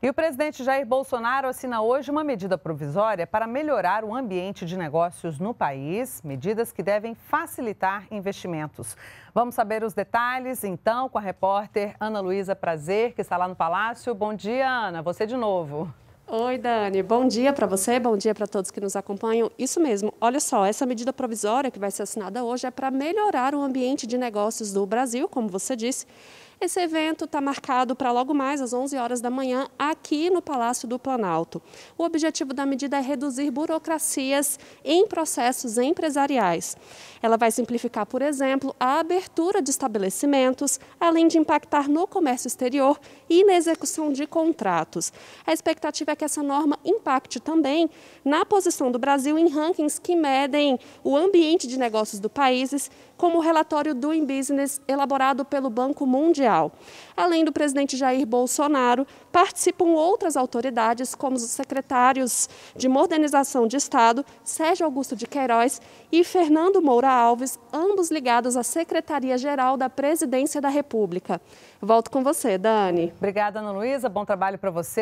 E o presidente Jair Bolsonaro assina hoje uma medida provisória para melhorar o ambiente de negócios no país, medidas que devem facilitar investimentos. Vamos saber os detalhes, então, com a repórter Ana Luísa Prazer, que está lá no Palácio. Bom dia, Ana, você de novo. Oi, Dani. Bom dia para você, bom dia para todos que nos acompanham. Isso mesmo. Olha só, essa medida provisória que vai ser assinada hoje é para melhorar o ambiente de negócios do Brasil, como você disse esse evento está marcado para logo mais às 11 horas da manhã aqui no Palácio do Planalto. O objetivo da medida é reduzir burocracias em processos empresariais. Ela vai simplificar, por exemplo, a abertura de estabelecimentos, além de impactar no comércio exterior e na execução de contratos. A expectativa é que essa norma impacte também na posição do Brasil em rankings que medem o ambiente de negócios do país, como o relatório Doing Business elaborado pelo Banco Mundial. Além do presidente Jair Bolsonaro, participam outras autoridades, como os secretários de Modernização de Estado, Sérgio Augusto de Queiroz e Fernando Moura Alves, ambos ligados à Secretaria-Geral da Presidência da República. Volto com você, Dani. Obrigada, Ana Luísa. Bom trabalho para você.